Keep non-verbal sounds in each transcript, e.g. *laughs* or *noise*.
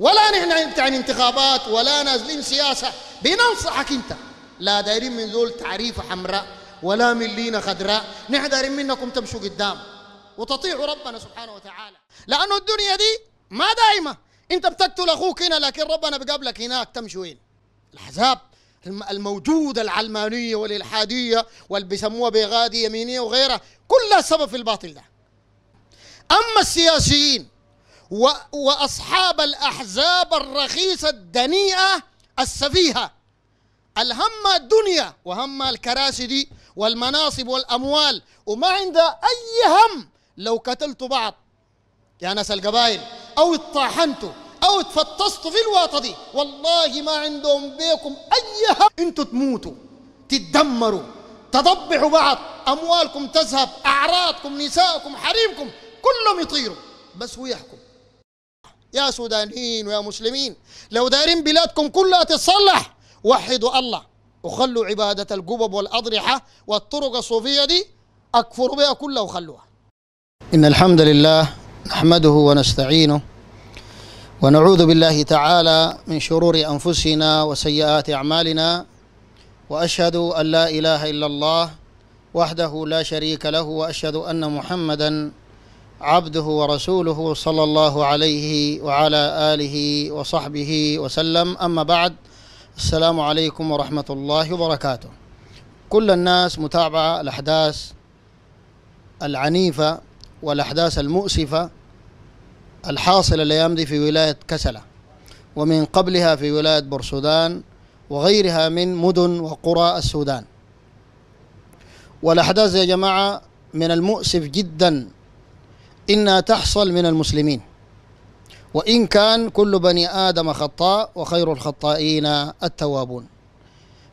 ولا نحن بتاعين انتخابات ولا نازلين سياسة بننصحك انت لا دايرين من ذول تعريفة حمراء ولا من لينا خضراء نحن دايرين منكم تمشوا قدام وتطيعوا ربنا سبحانه وتعالى لأنه الدنيا دي ما دائمة انت بتقتل اخوك هنا لكن ربنا بقابلك هناك تمشي وين الاحزاب الموجودة العلمانية والإلحادية واللي بيسموها بغادي يمينية وغيرها كلها سبب في الباطل ده أما السياسيين وأصحاب الأحزاب الرخيصة الدنيئة السفيهة الهم الدنيا وهم الكراسي دي والمناصب والأموال وما عندها أي هم لو قتلتوا بعض يا ناس القبائل أو اتطاحنتوا أو اتفطستوا في الواطة دي والله ما عندهم بيكم أي هم انتوا تموتوا تتدمروا تضبحوا بعض أموالكم تذهب أعراضكم نسائكم حريمكم كلهم يطيروا بس هو يحكم يا سودانيين ويا مسلمين لو دايرين بلادكم كلها تتصلح وحدوا الله وخلوا عبادة القبب والأضرحة والطرق الصوفية دي أكفروا بها كلها وخلوها إن الحمد لله نحمده ونستعينه ونعوذ بالله تعالى من شرور أنفسنا وسيئات أعمالنا وأشهد أن لا إله إلا الله وحده لا شريك له وأشهد أن محمدا عبده ورسوله صلى الله عليه وعلى آله وصحبه وسلم أما بعد السلام عليكم ورحمة الله وبركاته كل الناس متابعة الأحداث العنيفة والأحداث المؤسفة الحاصلة الأيام دي في ولاية كسلة ومن قبلها في ولاية بورسودان وغيرها من مدن وقرى السودان والأحداث يا جماعة من المؤسف جدا إنها تحصل من المسلمين وإن كان كل بني آدم خطاء وخير الخطائين التوابون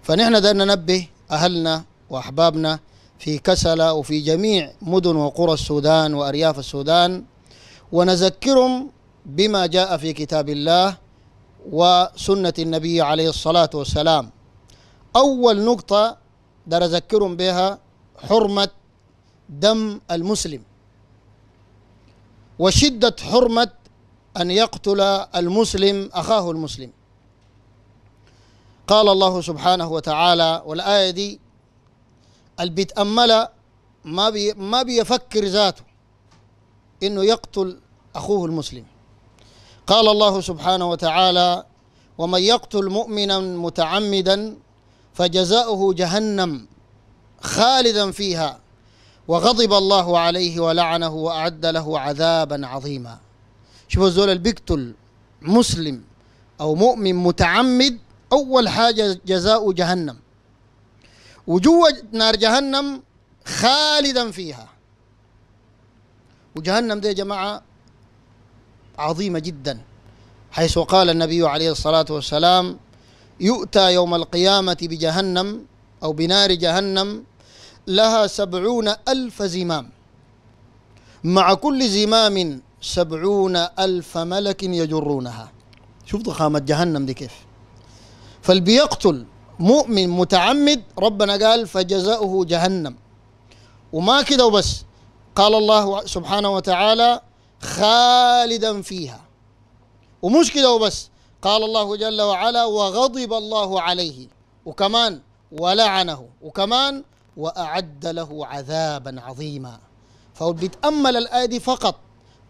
فنحن بدنا ننبه أهلنا وأحبابنا في كسلة وفي جميع مدن وقرى السودان وأرياف السودان ونذكرهم بما جاء في كتاب الله وسنة النبي عليه الصلاة والسلام أول نقطة در أذكرهم بها حرمة دم المسلم وشدة حرمة أن يقتل المسلم أخاه المسلم قال الله سبحانه وتعالى والآية دي البيتأملها ما بي ما بيفكر ذاته انه يقتل اخوه المسلم قال الله سبحانه وتعالى ومن يقتل مؤمنا متعمدا فجزاؤه جهنم خالدا فيها وغضب الله عليه ولعنه وأعد له عذابا عظيما شوفوا زول اللي بيقتل مسلم أو مؤمن متعمد أول حاجة جزاء جهنم وجوا نار جهنم خالدا فيها وجهنم دي يا جماعة عظيمة جدا حيث قال النبي عليه الصلاة والسلام يؤتى يوم القيامة بجهنم أو بنار جهنم لها سبعون ألف زمام مع كل زمام سبعون ألف ملك يجرونها شوف ضخامة جهنم دي كيف فالبيقتل مؤمن متعمد ربنا قال فجزاؤه جهنم وما كده وبس قال الله سبحانه وتعالى خالدا فيها ومش كده وبس قال الله جل وعلا وغضب الله عليه وكمان ولعنه وكمان وأعد له عذابا عظيما فهو بيتأمل الآية دي فقط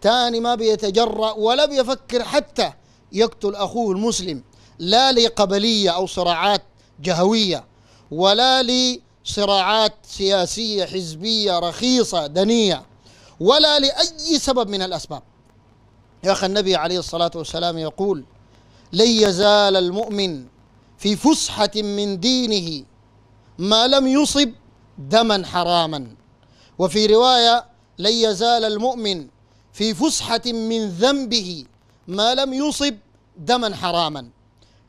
تاني ما بيتجرأ ولا بيفكر حتى يقتل أخوه المسلم لا لقبلية أو صراعات جهوية ولا لصراعات سياسية حزبية رخيصة دنية ولا لأي سبب من الأسباب يا أخي النبي عليه الصلاة والسلام يقول لن يزال المؤمن في فسحة من دينه ما لم يصب دما حراما وفي روايه لن يزال المؤمن في فسحه من ذنبه ما لم يصب دما حراما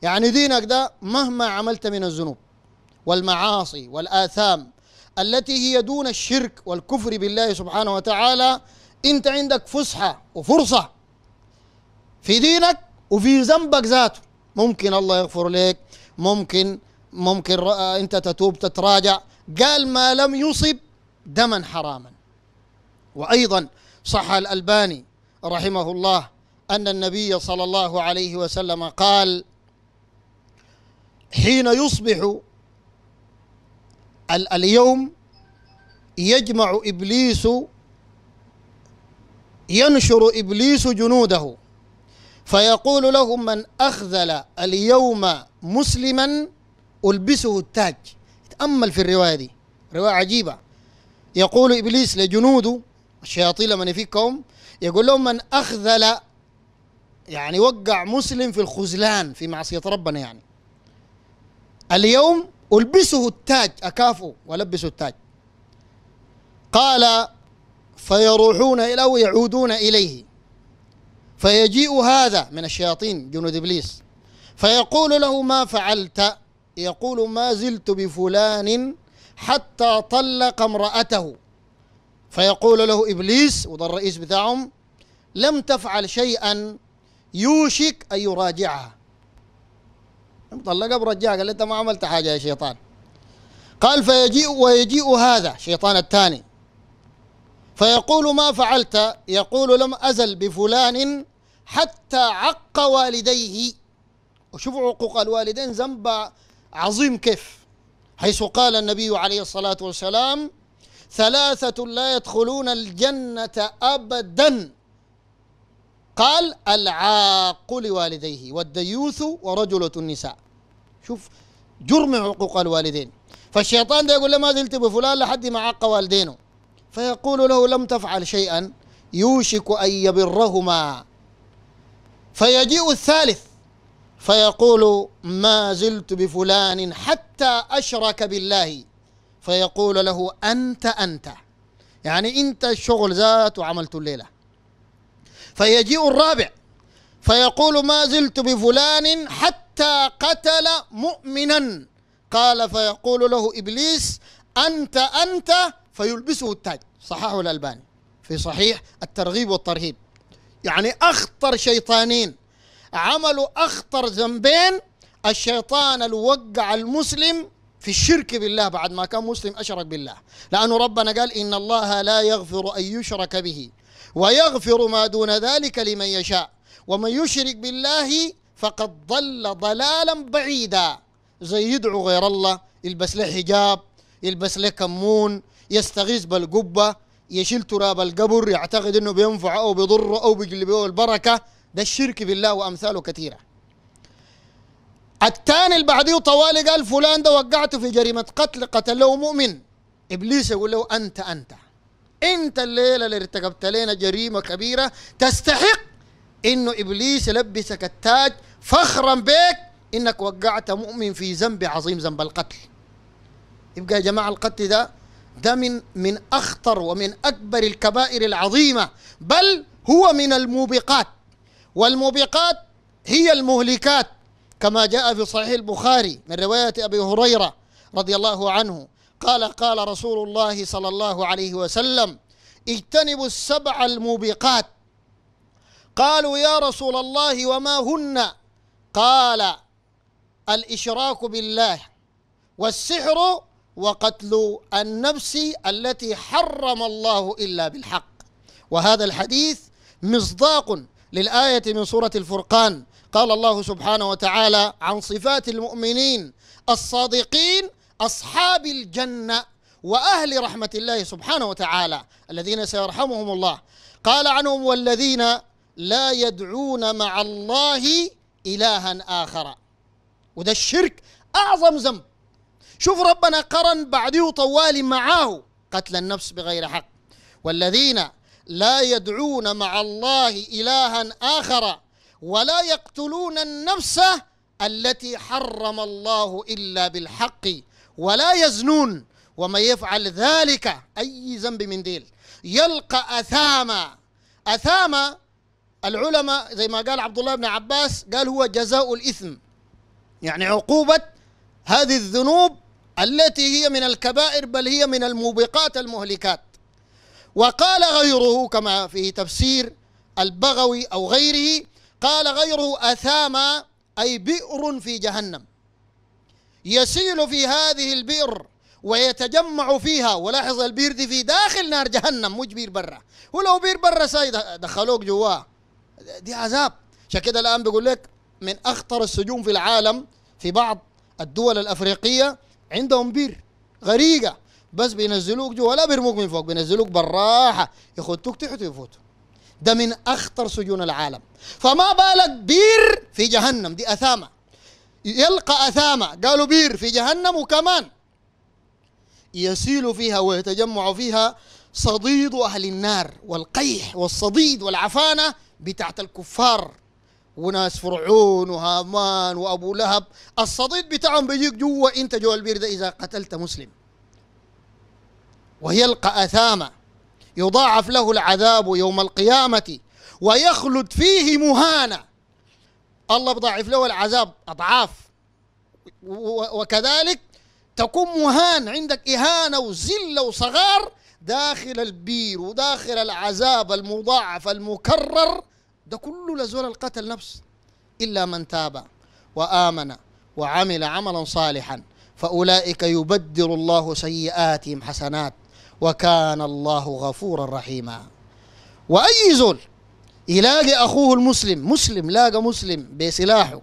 يعني دينك ده مهما عملت من الذنوب والمعاصي والاثام التي هي دون الشرك والكفر بالله سبحانه وتعالى انت عندك فسحه وفرصه في دينك وفي ذنبك ذاته ممكن الله يغفر لك ممكن ممكن آه، انت تتوب تتراجع قال ما لم يصب دما حراما وأيضا صح الألباني رحمه الله أن النبي صلى الله عليه وسلم قال حين يصبح اليوم يجمع إبليس ينشر إبليس جنوده فيقول لهم من أخذل اليوم مسلما ألبسه التاج تأمل في الرواية دي رواية عجيبة يقول إبليس لجنوده الشياطين لمن يفكهم يقول لهم من أخذل يعني وقع مسلم في الخذلان في معصية ربنا يعني اليوم ألبسه التاج أكافه ولبسه التاج قال فيروحون إليه ويعودون إليه فيجيء هذا من الشياطين جنود إبليس فيقول له ما فعلت يقول ما زلت بفلان حتى طلق امرأته فيقول له إبليس وده الرئيس بتاعهم لم تفعل شيئا يوشك أن يراجعها طلقها برجعها قال أنت ما عملت حاجة يا شيطان قال فيجيء ويجيء هذا شيطان الثاني فيقول ما فعلت يقول لم أزل بفلان حتى عق والديه وشوفوا عقوق الوالدين ذنب عظيم كيف حيث قال النبي عليه الصلاة والسلام ثلاثة لا يدخلون الجنة أبدا قال العاق لوالديه والديوث ورجلة النساء شوف جرم عقوق الوالدين فالشيطان ده يقول له ما زلت بفلان لحد ما عاق والدينه فيقول له لم تفعل شيئا يوشك أن يبرهما فيجيء الثالث فيقول ما زلت بفلان حتى أشرك بالله فيقول له أنت أنت يعني أنت الشغل ذات وعملت الليلة فيجيء الرابع فيقول ما زلت بفلان حتى قتل مؤمنا قال فيقول له إبليس أنت أنت فيلبسه التاج صححه الألباني في صحيح الترغيب والترهيب يعني أخطر شيطانين عملوا أخطر ذنبين الشيطان الوقع المسلم في الشرك بالله بعد ما كان مسلم أشرك بالله لأن ربنا قال إن الله لا يغفر أن يشرك به ويغفر ما دون ذلك لمن يشاء ومن يشرك بالله فقد ضل ضلالا بعيدا زي يدعو غير الله يلبس له حجاب يلبس له كمون يستغيث بالقبة يشيل تراب القبر يعتقد انه بينفعه او بيضره او بيجلبه البركه ده الشرك بالله وامثاله كثيره الثاني اللي بعديه طوالي قال فلان ده وقعته في جريمه قتل قتله مؤمن ابليس يقول له انت انت انت الليله اللي ارتكبت لنا جريمه كبيره تستحق انه ابليس يلبسك التاج فخرا بك انك وقعت مؤمن في ذنب عظيم ذنب القتل يبقى يا جماعه القتل ده ده من من اخطر ومن اكبر الكبائر العظيمه بل هو من الموبقات والموبقات هي المهلكات كما جاء في صحيح البخاري من رواية أبي هريرة رضي الله عنه قال قال رسول الله صلى الله عليه وسلم اجتنبوا السبع الموبقات قالوا يا رسول الله وما هن قال الإشراك بالله والسحر وقتل النفس التي حرم الله إلا بالحق وهذا الحديث مصداق للآية من سورة الفرقان قال الله سبحانه وتعالى عن صفات المؤمنين الصادقين أصحاب الجنة وأهل رحمة الله سبحانه وتعالى الذين سيرحمهم الله قال عنهم والذين لا يدعون مع الله إلها آخر وده الشرك أعظم ذنب شوف ربنا قرن بعده طوال معاه قتل النفس بغير حق والذين لا يدعون مع الله إلها آخر ولا يقتلون النفس التي حرم الله إلا بالحق ولا يزنون ومن يفعل ذلك أي ذنب من ديل يلقى أثاما أثاما العلماء زي ما قال عبد الله بن عباس قال هو جزاء الإثم يعني عقوبة هذه الذنوب التي هي من الكبائر بل هي من الموبقات المهلكات وقال غيره كما في تفسير البغوي أو غيره قال غيره أثام أي بئر في جهنم يسيل في هذه البئر ويتجمع فيها ولاحظ البير دي في داخل نار جهنم مش بير برا ولو بير برا سيد دخلوك جواه دي عذاب عشان كده الان بيقول لك من اخطر السجون في العالم في بعض الدول الافريقيه عندهم بير غريقه بس بينزلوك جوا ولا بيرموك من فوق بينزلوك بالراحه يخدوك تحت ويفوتوا ده من اخطر سجون العالم فما بالك بير في جهنم دي اثامه يلقى اثامه قالوا بير في جهنم وكمان يسيل فيها ويتجمع فيها صديد اهل النار والقيح والصديد والعفانه بتاعت الكفار وناس فرعون وهامان وابو لهب الصديد بتاعهم بيجيك جوا انت جوا البير ده اذا قتلت مسلم ويلقى أثاما يضاعف له العذاب يوم القيامة ويخلد فيه مهانا الله بضاعف له العذاب أضعاف وكذلك تكون مهان عندك إهانة وزلة وصغار داخل البير وداخل العذاب المضاعف المكرر ده كله لزول القتل نفس إلا من تاب وآمن وعمل عملا صالحا فأولئك يبدل الله سيئاتهم حسنات وكان الله غفورا رحيما واي زول يلاقي اخوه المسلم مسلم لاقى مسلم بسلاحه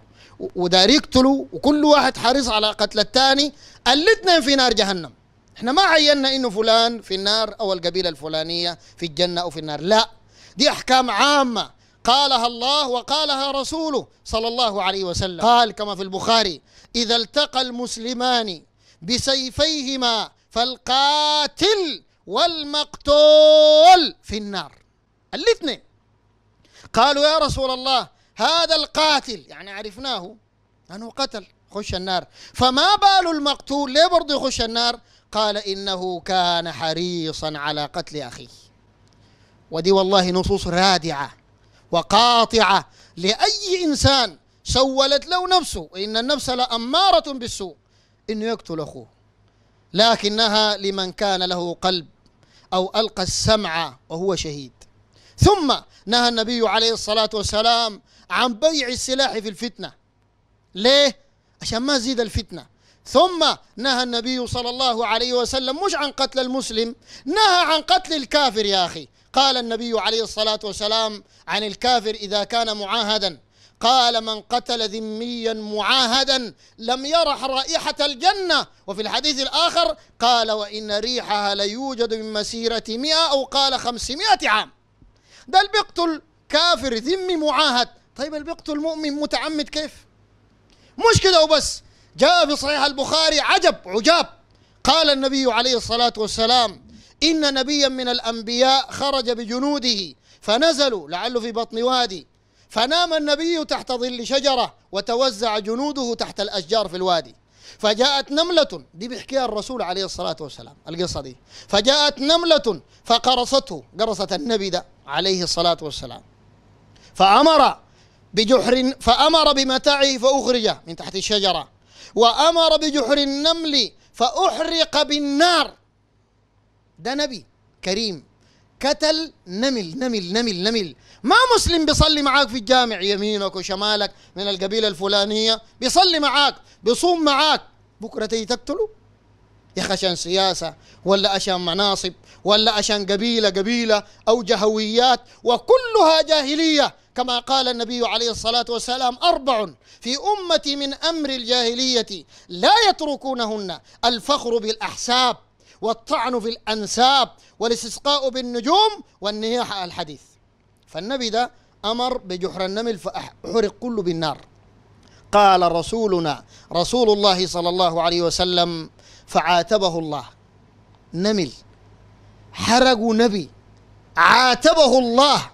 ودار يقتله وكل واحد حريص على قتل الثاني الاثنين في نار جهنم احنا ما عينا انه فلان في النار او القبيله الفلانيه في الجنه او في النار لا دي احكام عامه قالها الله وقالها رسوله صلى الله عليه وسلم قال كما في البخاري اذا التقى المسلمان بسيفيهما فالقاتل والمقتول في النار الاثنين قالوا يا رسول الله هذا القاتل يعني عرفناه أنه قتل خش النار فما بال المقتول ليه برضه يخش النار قال إنه كان حريصا على قتل أخيه ودي والله نصوص رادعة وقاطعة لأي إنسان سولت له نفسه إن النفس لأمارة بالسوء إنه يقتل أخوه لكنها لمن كان له قلب أو ألقى السمع وهو شهيد ثم نهى النبي عليه الصلاة والسلام عن بيع السلاح في الفتنة ليه؟ عشان ما زيد الفتنة ثم نهى النبي صلى الله عليه وسلم مش عن قتل المسلم نهى عن قتل الكافر يا أخي قال النبي عليه الصلاة والسلام عن الكافر إذا كان معاهدا قال من قتل ذميا معاهدا لم يرح رائحة الجنة وفي الحديث الآخر قال وإن ريحها ليوجد من مسيرة مئة أو قال خمسمائة عام ده اللي بيقتل كافر ذمي معاهد طيب اللي بيقتل مؤمن متعمد كيف مش كده وبس جاء في صحيح البخاري عجب عجاب قال النبي عليه الصلاة والسلام إن نبيا من الأنبياء خرج بجنوده فنزلوا لعله في بطن وادي فنام النبي تحت ظل شجرة وتوزع جنوده تحت الأشجار في الوادي فجاءت نملة دي بيحكيها الرسول عليه الصلاة والسلام القصة دي فجاءت نملة فقرصته قرصت النبي ده عليه الصلاة والسلام فأمر بجحر فأمر بمتاعه فأخرج من تحت الشجرة وأمر بجحر النمل فأحرق بالنار ده نبي كريم كتل نمل نمل نمل نمل ما مسلم بيصلي معاك في الجامع يمينك وشمالك من القبيلة الفلانية بيصلي معاك بيصوم معاك بكرة تيجي تقتله يا أخي عشان سياسة ولا عشان مناصب ولا عشان قبيلة قبيلة أو جهويات وكلها جاهلية كما قال النبي عليه الصلاة والسلام أربع في أمتي من أمر الجاهلية لا يتركونهن الفخر بالأحساب والطعن في الأنساب والاستسقاء بالنجوم والنياحة الحديث فالنبي ده أمر بجحر النمل فأحرق كله بالنار قال رسولنا رسول الله صلى الله عليه وسلم فعاتبه الله نمل حرقوا نبي عاتبه الله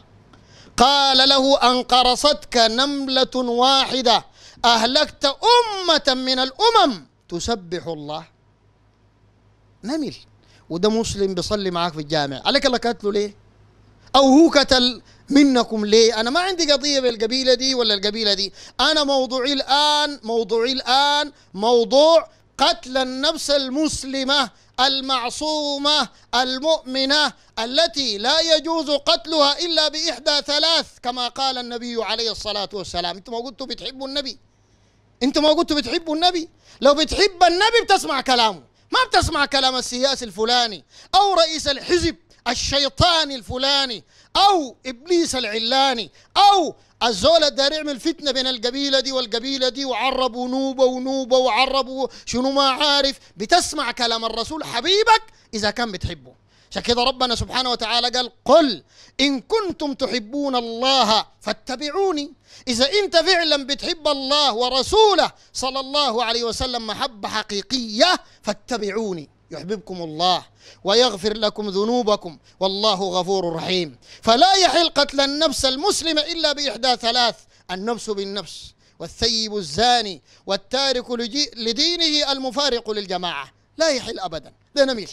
قال له أنقرصتك نملة واحدة أهلكت أمة من الأمم تسبح الله نمل وده مسلم بيصلي معاك في الجامع عليك الله قتله ليه او هو قتل منكم ليه انا ما عندي قضيه بالقبيله دي ولا القبيله دي انا موضوعي الان موضوعي الان موضوع قتل النفس المسلمه المعصومه المؤمنه التي لا يجوز قتلها الا باحدى ثلاث كما قال النبي عليه الصلاه والسلام انتم ما قلتوا بتحبوا النبي انتم ما قلتوا بتحبوا النبي لو بتحب النبي بتسمع كلامه ما بتسمع كلام السياسي الفلاني أو رئيس الحزب الشيطاني الفلاني أو إبليس العلاني أو الزول الدار يعمل فتنه بين القبيله دي والقبيله دي وعربوا نوبه ونوبه وعربوا شنو ما عارف بتسمع كلام الرسول حبيبك اذا كان بتحبه عشان كده ربنا سبحانه وتعالى قال قل إن كنتم تحبون الله فاتبعوني إذا أنت فعلا بتحب الله ورسوله صلى الله عليه وسلم محبة حقيقية فاتبعوني يحببكم الله ويغفر لكم ذنوبكم والله غفور رحيم فلا يحل قتل النفس المسلمة إلا بإحدى ثلاث النفس بالنفس والثيب الزاني والتارك لدينه المفارق للجماعة لا يحل أبدا ده نميل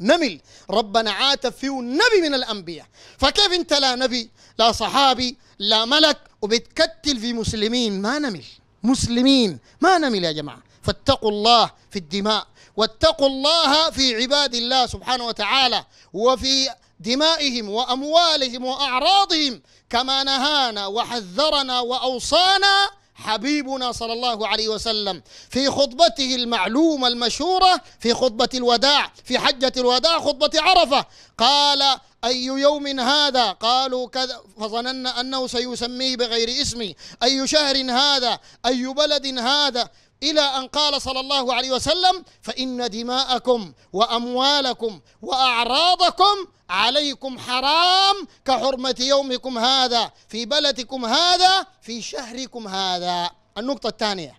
نمل ربنا عاتب فيه نبي من الأنبياء فكيف أنت لا نبي لا صحابي لا ملك وبتكتل في مسلمين ما نمل مسلمين ما نمل يا جماعة فاتقوا الله في الدماء واتقوا الله في عباد الله سبحانه وتعالى وفي دمائهم وأموالهم وأعراضهم كما نهانا وحذرنا وأوصانا حبيبنا صلى الله عليه وسلم في خطبته المعلومة المشهورة في خطبة الوداع في حجة الوداع خطبة عرفة قال أي يوم هذا قالوا كذا فظننا أنه سيسميه بغير اسمه أي شهر هذا أي بلد هذا إلى أن قال صلى الله عليه وسلم فإن دماءكم وأموالكم وأعراضكم عليكم حرام كحرمة يومكم هذا في بلدكم هذا في شهركم هذا النقطة الثانية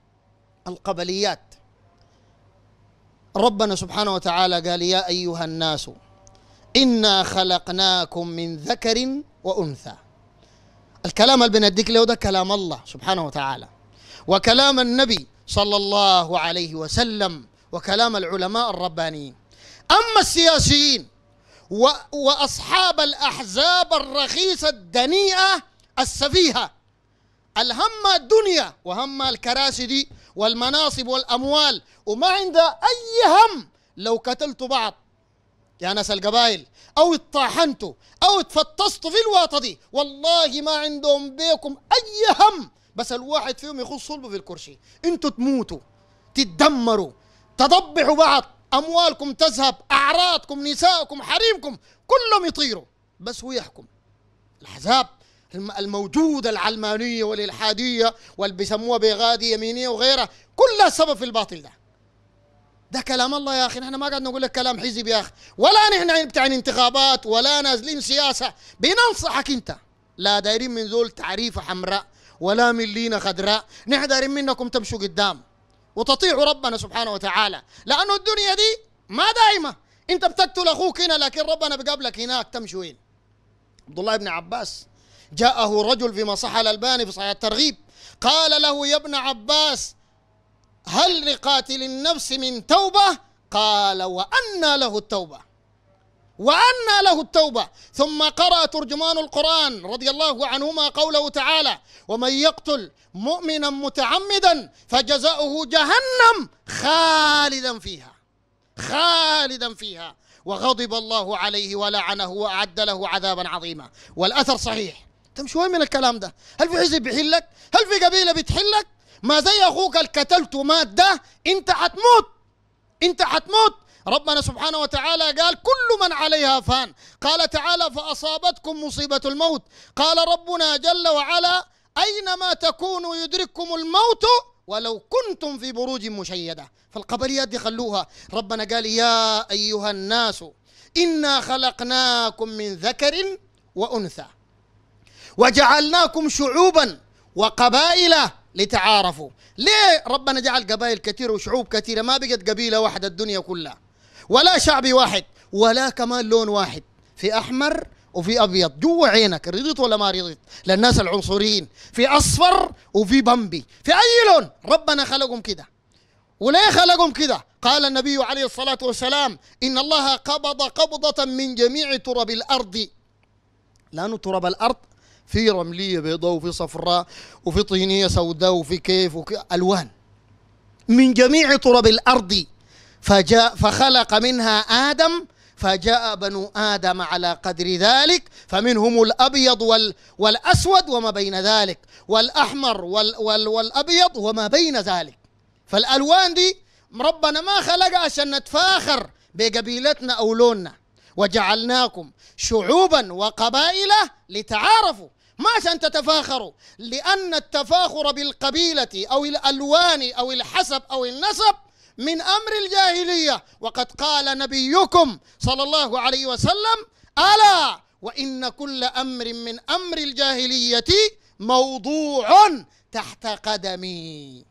القبليات ربنا سبحانه وتعالى قال يا أيها الناس إنا خلقناكم من ذكر وأنثى الكلام اللي بنديك له ده كلام الله سبحانه وتعالى وكلام النبي صلى الله عليه وسلم وكلام العلماء الربانيين أما السياسيين وأصحاب الأحزاب الرخيصة الدنيئة السفيهة الهم الدنيا وهم الكراسي دي والمناصب والأموال وما عندها أي هم لو قتلت بعض يا ناس القبائل أو اتطاحنتوا أو اتفطستوا في الواطة دي والله ما عندهم بيكم أي هم بس الواحد فيهم يخوض صلبه في الكرسي انتوا تموتوا تتدمروا تضبحوا بعض اموالكم تذهب اعراضكم نسائكم حريمكم كلهم يطيروا بس هو يحكم الاحزاب الموجودة العلمانية والإلحادية واللي بيسموها بغادي يمينية وغيرها كلها سبب في الباطل ده ده كلام الله يا اخي نحن ما قاعد نقول لك كلام حزب يا اخي ولا نحن بتاعين انتخابات ولا نازلين سياسه بننصحك انت لا دايرين من ذول تعريفه حمراء ولا من لينا خدراء نحذر منكم تمشوا قدام وتطيعوا ربنا سبحانه وتعالى لأنه الدنيا دي ما دائمة أنت بتقتل أخوك هنا لكن ربنا بقبلك هناك تمشي وين عبد الله بن عباس جاءه رجل في مصحة الألباني في صحيح الترغيب قال له يا ابن عباس هل لقاتل النفس من توبة قال وأنى له التوبة وأنى له التوبة ثم قرأ ترجمان القرآن رضي الله عنهما قوله تعالى ومن يقتل مؤمنا متعمدا فجزاؤه جهنم خالدا فيها خالدا فيها وغضب الله عليه ولعنه وأعد له عذابا عظيما والأثر صحيح تم طيب شوي من الكلام ده هل في حزب بيحلك هل في قبيلة بتحلك ما زي أخوك الكتلت ومات ده أنت حتموت أنت حتموت ربنا سبحانه وتعالى قال كل من عليها فان قال تعالى فأصابتكم مصيبة الموت قال ربنا جل وعلا أينما تكونوا يدرككم الموت ولو كنتم في بروج مشيدة فالقبريات دي خلوها ربنا قال يا أيها الناس إنا خلقناكم من ذكر وأنثى وجعلناكم شعوبا وقبائل لتعارفوا ليه ربنا جعل قبائل كثيرة وشعوب كثيرة ما بقت قبيلة واحدة الدنيا كلها ولا شعبي واحد ولا كمان لون واحد في احمر وفي ابيض جوا عينك رضيت ولا ما رضيت للناس العنصريين في اصفر وفي بمبي في اي لون ربنا خلقهم كده وليه خلقهم كده قال النبي عليه الصلاه والسلام ان الله قبض قبضه من جميع تراب الارض لانه تراب الارض في رمليه بيضاء وفي صفراء وفي طينيه سوداء وفي كيف وفي الوان من جميع تراب الارض فجاء فخلق منها آدم فجاء بنو آدم على قدر ذلك فمنهم الأبيض وال والأسود وما بين ذلك والأحمر وال وال والأبيض وما بين ذلك فالألوان دي ربنا ما خلقها عشان نتفاخر بقبيلتنا أو لوننا وجعلناكم شعوبا وقبائل لتعارفوا ما عشان تتفاخروا لأن التفاخر بالقبيلة أو الألوان أو الحسب أو النسب من امر الجاهليه وقد قال نبيكم صلى الله عليه وسلم الا وان كل امر من امر الجاهليه موضوع تحت قدمي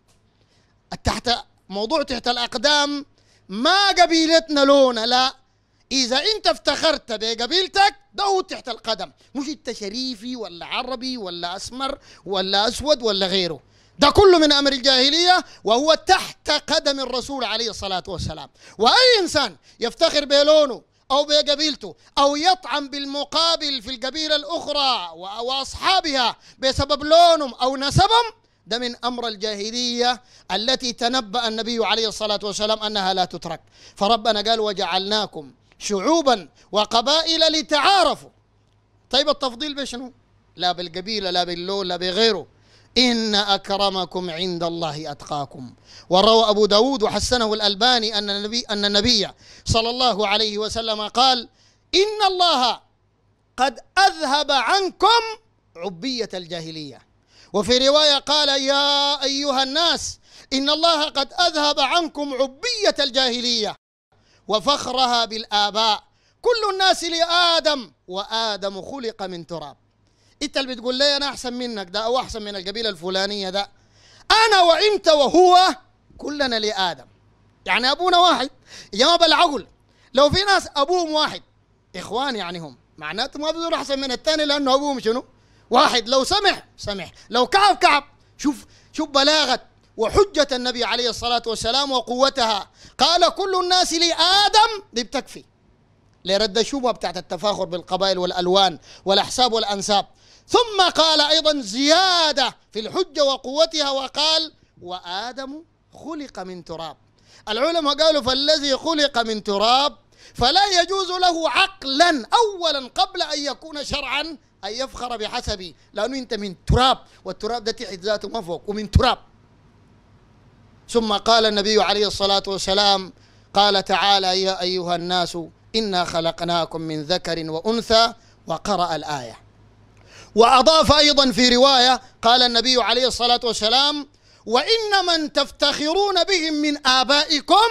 تحت موضوع تحت الاقدام ما قبيلتنا لون لا اذا انت افتخرت بقبيلتك ده تحت القدم مش انت شريفي ولا عربي ولا اسمر ولا اسود ولا غيره ده كله من امر الجاهليه وهو تحت قدم الرسول عليه الصلاه والسلام واي انسان يفتخر بلونه او بقبيلته او يطعن بالمقابل في القبيله الاخرى واصحابها بسبب لونهم او نسبهم ده من امر الجاهليه التي تنبا النبي عليه الصلاه والسلام انها لا تترك فربنا قال وجعلناكم شعوبا وقبائل لتعارفوا طيب التفضيل بشنو لا بالقبيله لا باللون لا بغيره إن أكرمكم عند الله أتقاكم وروى أبو داود وحسنه الألباني أن النبي, أن النبي صلى الله عليه وسلم قال إن الله قد أذهب عنكم عبية الجاهلية وفي رواية قال يا أيها الناس إن الله قد أذهب عنكم عبية الجاهلية وفخرها بالآباء كل الناس لآدم وآدم خلق من تراب انت اللي بتقول لي انا احسن منك ده او احسن من القبيله الفلانيه ده انا وانت وهو كلنا لادم يعني ابونا واحد يا بالعقل لو في ناس ابوهم واحد اخوان يعني هم معناته ما بيقدر احسن من الثاني لانه ابوهم شنو واحد لو سمح سمح لو كعب كعب شوف شوف بلاغه وحجة النبي عليه الصلاة والسلام وقوتها قال كل الناس لادم دي بتكفي لرد الشبهة بتاعت التفاخر بالقبائل والألوان والأحساب والأنساب ثم قال أيضا زيادة في الحجة وقوتها وقال وآدم خلق من تراب العلماء قالوا فالذي خلق من تراب فلا يجوز له عقلا أولا قبل أن يكون شرعا أن يفخر بحسبه لأنه أنت من تراب والتراب ده تحت ذاته ما فوق ومن تراب ثم قال النبي عليه الصلاة والسلام قال تعالى يا أيها الناس إنا خلقناكم من ذكر وأنثى وقرأ الآية وأضاف أيضا في رواية قال النبي عليه الصلاة والسلام وإن من تفتخرون بهم من آبائكم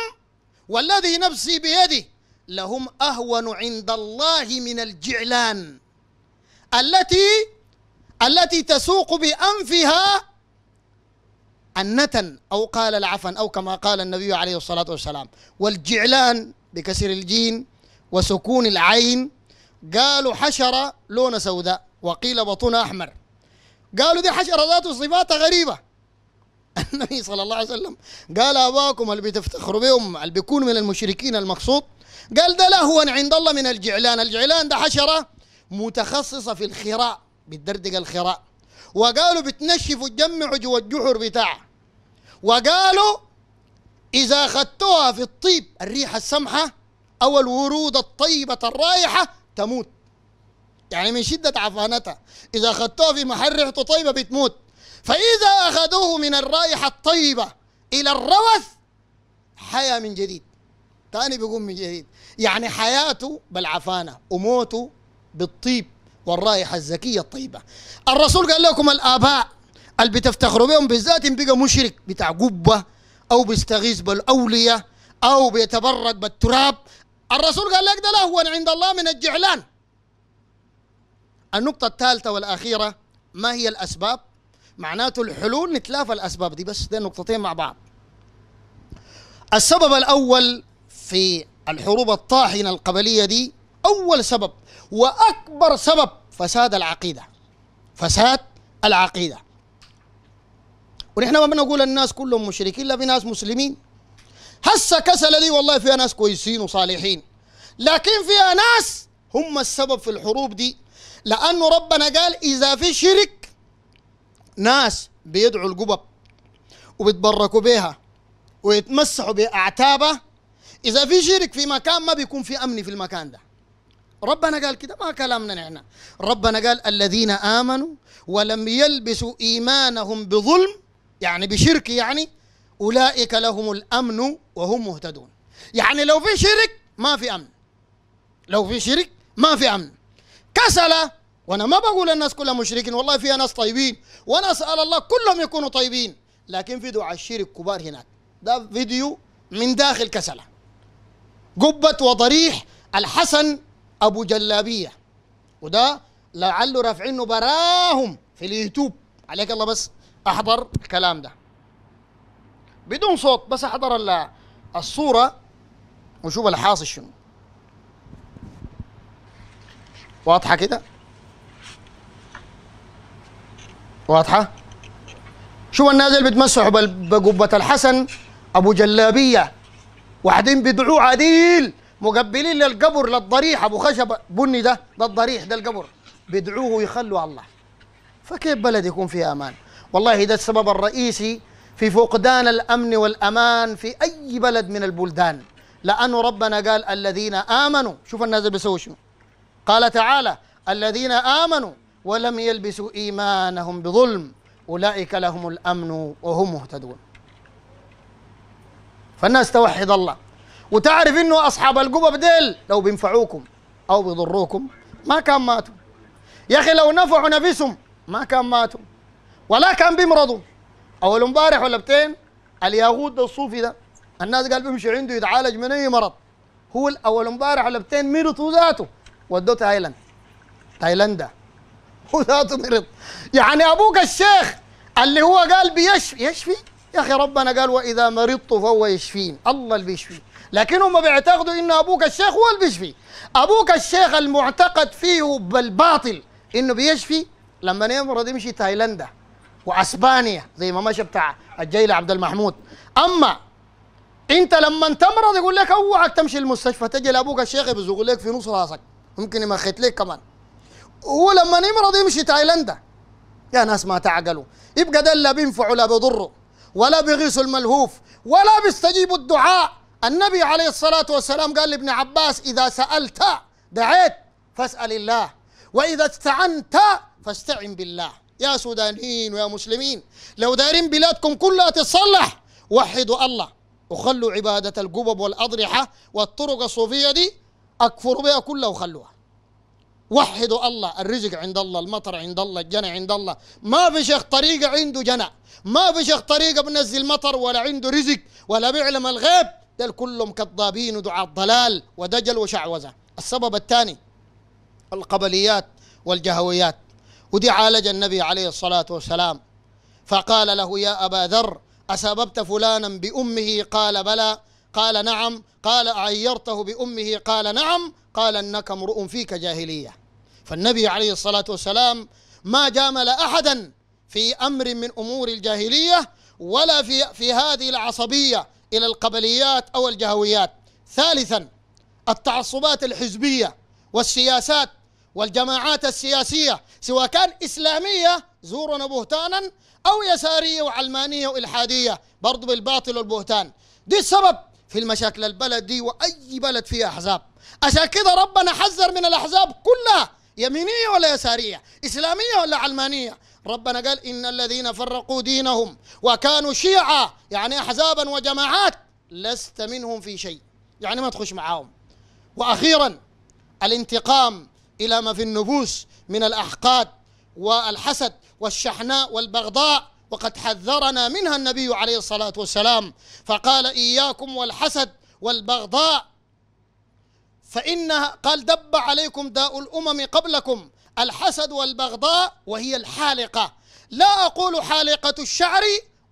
والذي نفسي بيده لهم أهون عند الله من الجعلان التي التي تسوق بأنفها النتن أو قال العفن أو كما قال النبي عليه الصلاة والسلام والجعلان بكسر الجين وسكون العين قالوا حشرة لون سوداء وقيل بطونها أحمر قالوا دي حشرة ذات صفات غريبة *laughs* النبي صلى الله عليه وسلم قال أباكم اللي بتفتخروا بهم اللي بيكون من المشركين المقصود قال ده لهوا عند الله من الجعلان الجعلان ده حشرة متخصصة في الخراء بتدردق الخراء وقالوا بتنشف وتجمع جوا الجحر بتاعه وقالوا إذا أخذتوها في الطيب الريحة السمحة أو الورود الطيبة الرائحة تموت يعني من شدة عفانتها إذا أخذتوها في محل ريحته طيبة بتموت فإذا أخذوه من الرائحة الطيبة إلى الروث حيا من جديد تاني بيقوم من جديد يعني حياته بالعفانة وموته بالطيب والرائحة الزكية الطيبة الرسول قال لكم الآباء اللي بتفتخروا بهم بالذات بقى مشرك بتاع قبة أو بيستغيث بالأولياء أو بيتبرك بالتراب الرسول قال لك ده لهوا عند الله من الجعلان النقطة الثالثة والأخيرة ما هي الأسباب؟ معناته الحلول نتلافى الأسباب دي بس دي نقطتين مع بعض السبب الأول في الحروب الطاحنة القبلية دي أول سبب وأكبر سبب فساد العقيدة فساد العقيدة ونحن ما بنقول الناس كلهم مشركين لا في ناس مسلمين هسه كسل لي والله فيها ناس كويسين وصالحين لكن فيها ناس هم السبب في الحروب دي لأنه ربنا قال إذا في شرك ناس بيدعوا القبب وبيتبركوا بها ويتمسحوا بأعتابها إذا في شرك في مكان ما بيكون في أمن في المكان ده ربنا قال كده ما كلامنا نحن ربنا قال الذين آمنوا ولم يلبسوا إيمانهم بظلم يعني بشرك يعني أولئك لهم الأمن وهم مهتدون يعني لو في شرك ما في أمن لو في شرك ما في أمن كسلة وأنا ما بقول الناس كلها مشركين والله فيها ناس طيبين وأنا أسأل الله كلهم يكونوا طيبين لكن في دعاء الشرك كبار هناك ده فيديو من داخل كسلة قبة وضريح الحسن أبو جلابية وده لعله رافعينه براهم في اليوتيوب عليك الله بس أحضر الكلام ده بدون صوت بس أحضر الصورة وشوف الحاصل شنو واضحه كده واضحه شو النازل بتمسحوا بقبه الحسن ابو جلابيه واحدين بيدعوه عديل مقبلين للقبر للضريح ابو خشب بني ده ده الضريح ده القبر بيدعوه ويخلوا على الله فكيف بلد يكون فيها امان والله ده السبب الرئيسي في فقدان الامن والامان في اي بلد من البلدان لانه ربنا قال الذين امنوا شوف الناس بيسووا شنو قال تعالى الذين آمنوا ولم يلبسوا إيمانهم بظلم أولئك لهم الأمن وهم مهتدون فالناس توحد الله وتعرف انه اصحاب القبب ديل لو بينفعوكم او بيضروكم ما كان ماتوا يا اخي لو نفعوا نفسهم ما كان ماتوا ولا كان بيمرضوا اول امبارح ولا بتين الياغود ده الصوفي ده الناس قال بيمشي عنده يتعالج من اي مرض هو الاول امبارح ولا بتين مرضوا ذاته ودوه تايلاند تايلاندا هو مرض يعني ابوك الشيخ اللي هو قال بيشفي يشفي يا اخي ربنا قال واذا مرضت فهو يشفين الله اللي بيشفي لكن هم بيعتقدوا ان ابوك الشيخ هو اللي بيشفي ابوك الشيخ المعتقد فيه بالباطل انه بيشفي لما يمرض يمشي تايلاندا واسبانيا زي ما مشى بتاع الجيل عبد المحمود اما انت لما تمرض يقول لك اوعك تمشي المستشفى تجي لابوك الشيخ يبزق لك في نص راسك ممكن يمخت ليك كمان هو لما يمرض يمشي تايلاندا يا ناس ما تعقلوا يبقى ده لا بينفعه ولا بيضره ولا بيغيث الملهوف ولا بيستجيب الدعاء النبي عليه الصلاة والسلام قال لابن عباس إذا سألت دعيت فاسأل الله وإذا استعنت فاستعن بالله يا سودانيين ويا مسلمين لو دايرين بلادكم كلها تتصلح وحدوا الله وخلوا عبادة القبب والأضرحة والطرق الصوفية دي اكفروا بها كلها وخلوها وحدوا الله الرزق عند الله المطر عند الله الجنة عند الله ما في شيخ طريقة عنده جنة ما في شيخ طريقة بنزل مطر ولا عنده رزق ولا بيعلم الغيب دل كلهم كذابين ودعاء ضلال ودجل وشعوذة السبب الثاني القبليات والجهويات ودي عالج النبي عليه الصلاة والسلام فقال له يا أبا ذر أسببت فلانا بأمه قال بلى قال نعم قال أعيرته بأمه قال نعم قال إنك امرؤ فيك جاهلية فالنبي عليه الصلاة والسلام ما جامل أحدا في أمر من أمور الجاهلية ولا في, في هذه العصبية إلى القبليات أو الجهويات ثالثا التعصبات الحزبية والسياسات والجماعات السياسية سواء كان إسلامية زورنا بهتانا أو يسارية وعلمانية وإلحادية برضو بالباطل والبهتان دي السبب في المشاكل البلد دي واي بلد فيها احزاب عشان كده ربنا حذر من الاحزاب كلها يمينيه ولا يساريه اسلاميه ولا علمانيه ربنا قال ان الذين فرقوا دينهم وكانوا شيعا يعني احزابا وجماعات لست منهم في شيء يعني ما تخش معاهم واخيرا الانتقام الى ما في النفوس من الاحقاد والحسد والشحناء والبغضاء وقد حذرنا منها النبي عليه الصلاة والسلام فقال إياكم والحسد والبغضاء فإنها قال دب عليكم داء الأمم قبلكم الحسد والبغضاء وهي الحالقة لا أقول حالقة الشعر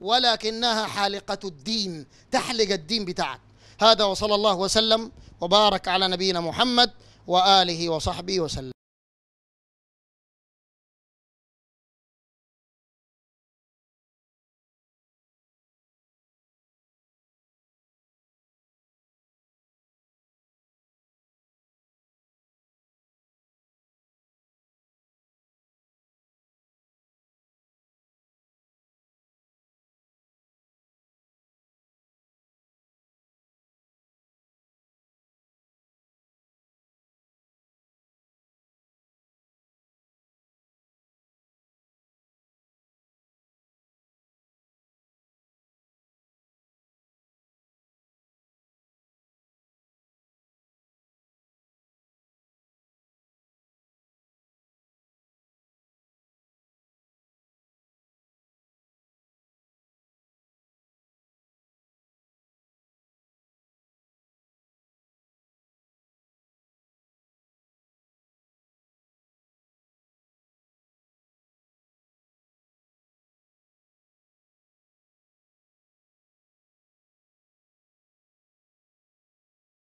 ولكنها حالقة الدين تحلق الدين بتاعك هذا وصلى الله وسلم وبارك على نبينا محمد وآله وصحبه وسلم